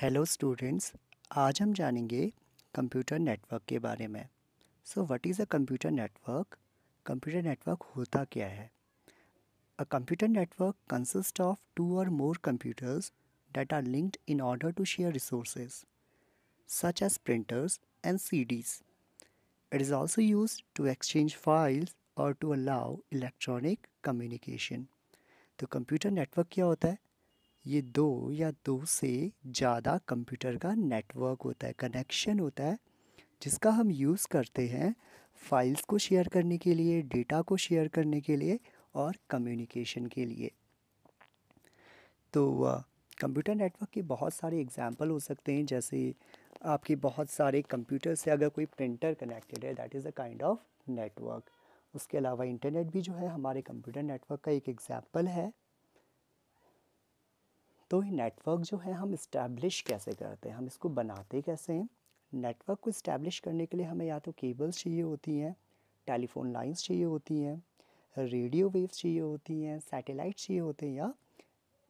hello students आज हम जानेंगे कंप्यूटर नेटवर्क के बारे में so what is a computer network computer network होता क्या है a computer network consist of two or more computers that are linked in order to share resource such as printers and CDs it is also use to exchange files or to allow electronic communication तो computer network क्या होता है ये दो या दो से ज़्यादा कंप्यूटर का नेटवर्क होता है कनेक्शन होता है जिसका हम यूज़ करते हैं फाइल्स को शेयर करने के लिए डेटा को शेयर करने के लिए और कम्युनिकेशन के लिए तो कंप्यूटर नेटवर्क के बहुत सारे एग्जाम्पल हो सकते हैं जैसे आपके बहुत सारे कंप्यूटर से अगर कोई प्रिंटर कनेक्टेड है that is a kind of network उसके अलावा इंटरनेट भी जो है हमारे कंप्यूटर नेटवर्क का एक एग्ज़ाम्पल है तो ये नेटवर्क जो है हम इस्टेब्लिश कैसे करते हैं हम इसको बनाते कैसे हैं नेटवर्क को इस्टेब्लिश करने के लिए हमें या तो केबल्स चाहिए होती हैं टेलीफोन लाइंस चाहिए होती हैं रेडियो वेव्स चाहिए होती हैं सैटेलाइट चाहिए होते हैं या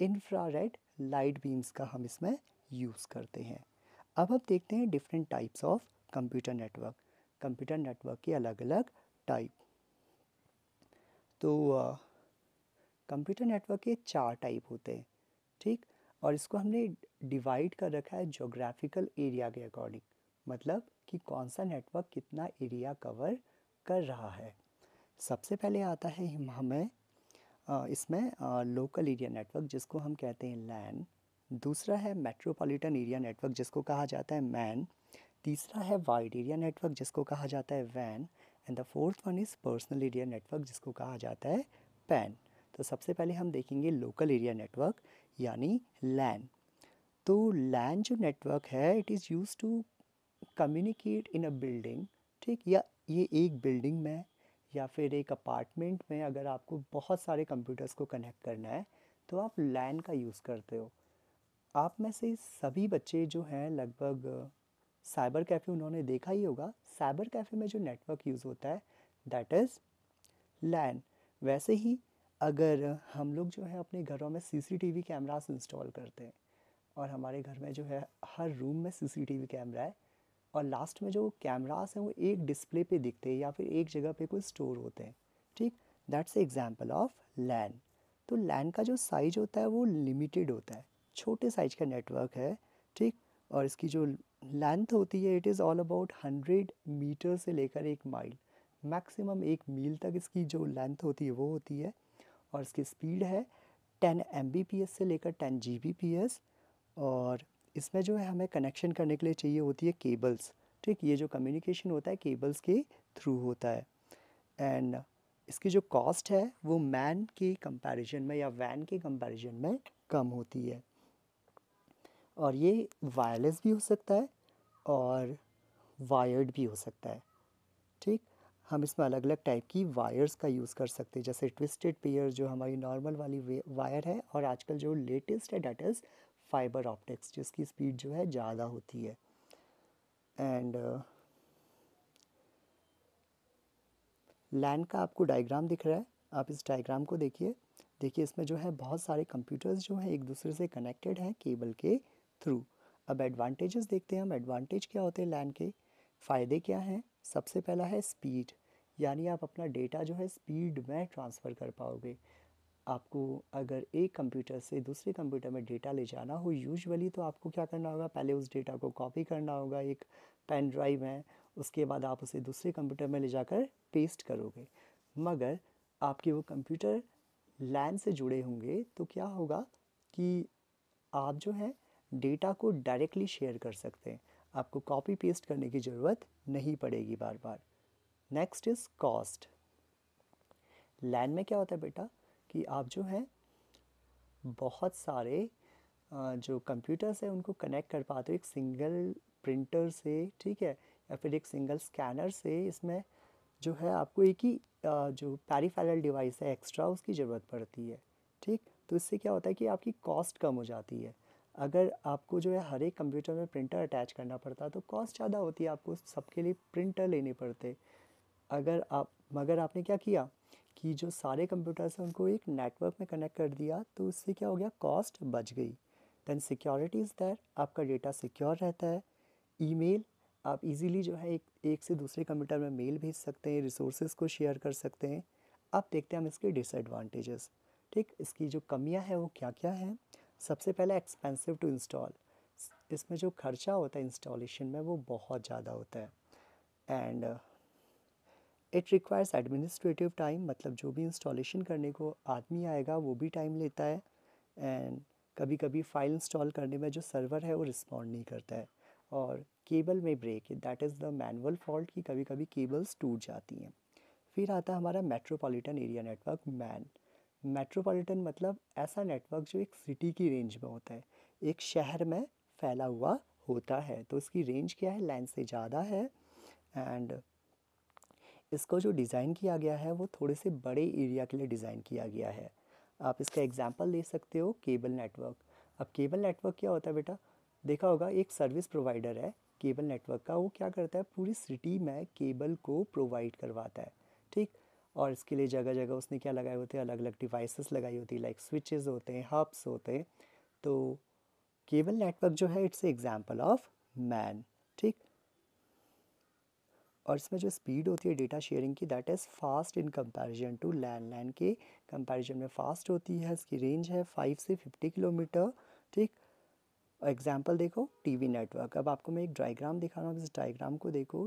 इंफ्रारेड लाइट बीम्स का हम इसमें यूज़ करते हैं अब हम देखते हैं different types of computer network computer network के अलग अलग टाइप तो कंप्यूटर नेटवर्क के चार टाइप होते हैं ठीक और इसको हमने डिवाइड कर रखा है जोग्राफिकल एरिया के अकॉर्डिंग मतलब कि कौन सा नेटवर्क कितना एरिया कवर कर रहा है सबसे पहले आता है हमें इसमें लोकल एरिया नेटवर्क जिसको हम कहते हैं लैन दूसरा है मेट्रोपॉलिटन एरिया नेटवर्क जिसको कहा जाता है मैन तीसरा है वाइड एरिया नेटवर्क जिसको कहा जाता है वैन and the fourth one is personal area network जिसको कहा जाता है पैन तो सबसे पहले हम देखेंगे लोकल एरिया नेटवर्क यानी लैन तो लैन जो नेटवर्क है it is use to communicate in a building ठीक या ये एक बिल्डिंग में या फिर एक अपार्टमेंट में अगर आपको बहुत सारे कंप्यूटर्स को कनेक्ट करना है तो आप लैन का यूज़ करते हो आप में से सभी बच्चे जो हैं लगभग साइबर कैफ़े उन्होंने देखा ही होगा साइबर कैफ़े में जो नेटवर्क यूज़ होता है दैट इज़ लैन वैसे ही अगर हम लोग जो है अपने घरों में सीसीटीवी कैमरास इंस्टॉल करते हैं और हमारे घर में जो है हर रूम में सीसीटीवी कैमरा है और लास्ट में जो कैमरास हैं वो एक डिस्प्ले पे दिखते हैं या फिर एक जगह पे कोई स्टोर होते हैं ठीक दैट्स एग्जाम्पल ऑफ लैन तो लैन का जो साइज होता है वो लिमिटेड होता है छोटे साइज का नेटवर्क है ठीक और इसकी जो लेंथ होती है it is all about hundred metre से लेकर एक माइल मैक्सिमम एक मील तक इसकी जो लेंथ होती है वो होती है और इसकी स्पीड है 10 एम से लेकर 10 जी और इसमें जो है हमें कनेक्शन करने के लिए चाहिए होती है केबल्स ठीक ये जो कम्युनिकेशन होता है केबल्स के थ्रू होता है एंड इसकी जो कॉस्ट है वो मैन के कंपैरिजन में या वैन के कंपैरिजन में कम होती है और ये वायरलेस भी हो सकता है और वायर्ड भी हो सकता है हम इसमें अलग अलग टाइप की वायर्स का यूज़ कर सकते हैं जैसे ट्विस्टेड पेयर जो हमारी नॉर्मल वाली वायर है और आजकल जो लेटेस्ट है डेट इज़ फाइबर ऑप्टिक्स जिसकी स्पीड जो है ज़्यादा होती है एंड लैंड uh, का आपको डायग्राम दिख रहा है आप इस डायग्राम को देखिए देखिए इसमें जो है बहुत सारे कंप्यूटर्स जो हैं एक दूसरे से कनेक्टेड हैं केबल के थ्रू अब एडवांटेजेस देखते हैं हम एडवांटेज क्या होते हैं लैंड के फ़ायदे क्या हैं सबसे पहला है स्पीड यानी आप अपना डेटा जो है स्पीड में ट्रांसफ़र कर पाओगे आपको अगर एक कंप्यूटर से दूसरे कंप्यूटर में डेटा ले जाना हो यूजुअली तो आपको क्या करना होगा पहले उस डेटा को कॉपी करना होगा एक पेन ड्राइव में उसके बाद आप उसे दूसरे कंप्यूटर में ले जाकर पेस्ट करोगे मगर आपके वो कंप्यूटर लैन से जुड़े होंगे तो क्या होगा कि आप जो है डेटा को डायरेक्टली शेयर कर सकते हैं आपको कॉपी पेस्ट करने की ज़रूरत नहीं पड़ेगी बार बार नेक्स्ट इज़ कॉस्ट लैंड में क्या होता है बेटा कि आप जो हैं बहुत सारे जो कंप्यूटर्स हैं उनको कनेक्ट कर पाते हो एक सिंगल प्रिंटर से ठीक है या फिर एक सिंगल स्कैनर से इसमें जो है आपको एक ही जो पैरीफेरल डिवाइस है एक्स्ट्रा उसकी ज़रूरत पड़ती है ठीक तो इससे क्या होता है कि आपकी कॉस्ट कम हो जाती है अगर आपको जो है हर एक कंप्यूटर में प्रिंटर अटैच करना पड़ता तो कॉस्ट ज़्यादा होती है आपको सबके लिए प्रिंटर लेने पड़ते अगर आप मगर आपने क्या किया कि जो सारे कंप्यूटर्स हैं उनको एक नेटवर्क में कनेक्ट कर दिया तो उससे क्या हो गया कॉस्ट बच गई देन सिक्योरिटी इज़ दैर आपका डेटा सिक्योर रहता है ईमेल आप इजीली जो है एक एक से दूसरे कंप्यूटर में मेल भेज सकते हैं रिसोर्सेज को शेयर कर सकते हैं अब देखते हैं हम इसके डिसएडवांटेजेस ठीक इसकी जो कमियां हैं वो क्या क्या हैं सबसे पहले एक्सपेंसिव टू इंस्टॉल इसमें जो खर्चा होता है इंस्टॉलेशन में वो बहुत ज़्यादा होता है and it requires administrative time मतलब जो भी इंस्टॉलेशन करने को आदमी आएगा वो भी टाइम लेता है एंड कभी कभी फ़ाइल इंस्टॉल करने में जो सर्वर है वो रिस्पॉन्ड नहीं करता है और केबल में break that is the manual fault कि कभी कभी केबल्स टूट जाती हैं फिर आता है हमारा metropolitan area network MAN metropolitan मतलब ऐसा नेटवर्क जो एक सिटी की रेंज में होता है एक शहर में फैला हुआ होता है तो इसकी रेंज क्या है लैंड से ज़्यादा है एंड इसको जो डिज़ाइन किया गया है वो थोड़े से बड़े एरिया के लिए डिज़ाइन किया गया है आप इसका एग्जाम्पल ले सकते हो केबल नेटवर्क अब केबल नेटवर्क क्या होता है बेटा देखा होगा एक सर्विस प्रोवाइडर है केबल नेटवर्क का वो क्या करता है पूरी सिटी में केबल को प्रोवाइड करवाता है ठीक और इसके लिए जगह जगह उसने क्या लगाए होते हैं अलग अलग डिवाइसेस लगाई होती लाइक स्विचेस होते हैं हब्स होते हैं तो केबल नेटवर्क जो है इट्स एग्जाम्पल ऑफ मैन ठीक और इसमें जो स्पीड होती है डेटा शेयरिंग की that is fast in comparison to landline के कंपैरिजन में फास्ट होती है इसकी रेंज है फाइव से फिफ्टी किलोमीटर ठीक एग्जाम्पल देखो टीवी नेटवर्क अब आपको मैं एक डायग्राम दिखा रहा हूँ इस डायग्राम को देखो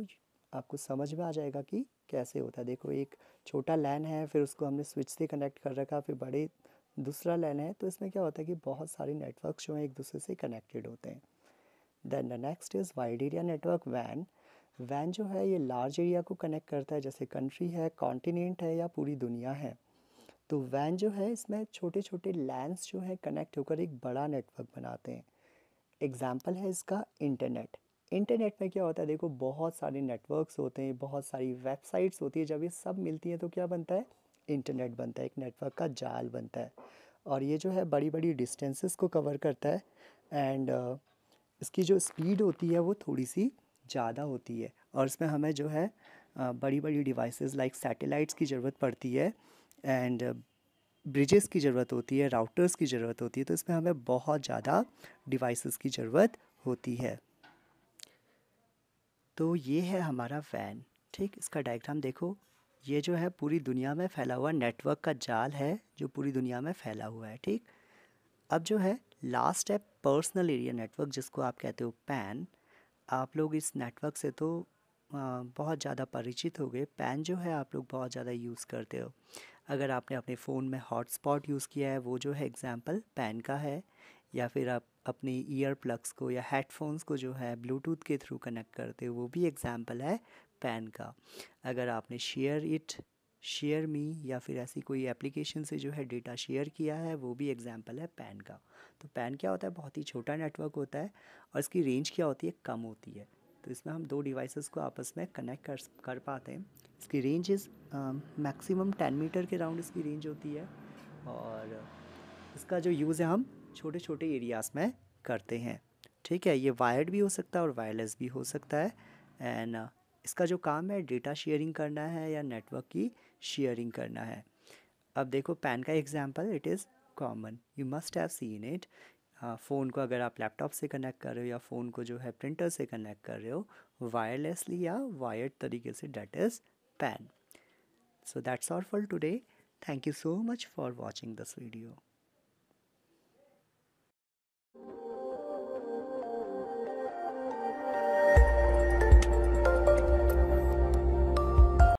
आपको समझ में आ जाएगा कि कैसे होता है देखो एक छोटा लैन है फिर उसको हमने स्विच से कनेक्ट कर रखा फिर बड़े दूसरा लैन है तो इसमें क्या होता है कि बहुत सारे नेटवर्क जो हैं एक दूसरे से कनेक्टेड होते हैं then the next is wide area network van van जो है ये लार्ज एरिया को कनेक्ट करता है जैसे कंट्री है कॉन्टीनेंट है या पूरी दुनिया है तो वैन जो है इसमें छोटे छोटे लैंस जो है कनेक्ट होकर एक बड़ा नेटवर्क बनाते हैं एग्जाम्पल है इसका इंटरनेट इंटरनेट में क्या होता है देखो बहुत सारे नेटवर्क्स होते हैं बहुत सारी वेबसाइट्स होती है जब ये सब मिलती हैं तो क्या बनता है इंटरनेट बनता है एक नेटवर्क का जाल बनता है और ये जो है बड़ी बड़ी डिस्टेंसेस को कवर करता है एंड uh, इसकी जो स्पीड होती है वो थोड़ी सी ज़्यादा होती है और इसमें हमें जो है बड़ी बड़ी डिवाइसेस लाइक सैटेलाइट्स की ज़रूरत पड़ती है एंड ब्रिजेस की ज़रूरत होती है राउटर्स की ज़रूरत होती है तो इसमें हमें बहुत ज़्यादा डिवाइसेस की ज़रूरत होती है तो ये है हमारा वैन ठीक इसका डायग्राम देखो ये जो है पूरी दुनिया में फैला हुआ नेटवर्क का जाल है जो पूरी दुनिया में फैला हुआ है ठीक अब जो है लास्ट है पर्सनल एरिया नेटवर्क जिसको आप कहते हो पैन आप लोग इस नेटवर्क से तो बहुत ज़्यादा परिचित हो गए पैन जो है आप लोग बहुत ज़्यादा यूज़ करते हो अगर आपने अपने फ़ोन में हॉटस्पॉट यूज़ किया है वो जो है एग्ज़ाम्पल पैन का है या फिर आप अपने ईयर प्लग्स को या हेडफोन्स को जो है ब्लूटूथ के थ्रू कनेक्ट करते हो वो भी एग्जांपल है पैन का अगर आपने शेयर इट शेयर मी या फिर ऐसी कोई एप्लीकेशन से जो है डेटा शेयर किया है वो भी एग्ज़ाम्पल है पैन का तो पैन क्या होता है बहुत ही छोटा नेटवर्क होता है और इसकी रेंज क्या होती है कम होती है तो इसमें हम दो डिवाइसेस को आपस में कनेक्ट कर कर पाते हैं इसकी range is maximum ten metre के राउंड इसकी रेंज होती है और इसका जो यूज़ है हम छोटे छोटे एरियाज़ में करते हैं ठीक है ये वायर्ड भी हो सकता है और वायरलेस भी हो सकता है एंड uh, इसका जो काम है डेटा शेयरिंग करना है या नेटवर्क की शेयरिंग करना है अब देखो पैन का example it is common you must have seen it phone को अगर आप लैपटॉप से कनेक्ट कर रहे हो या फ़ोन को जो है प्रिंटर से कनेक्ट कर रहे हो वायरलेसली या वायर्ड तरीके से that is PAN so that's all for today thank you so much for watching this video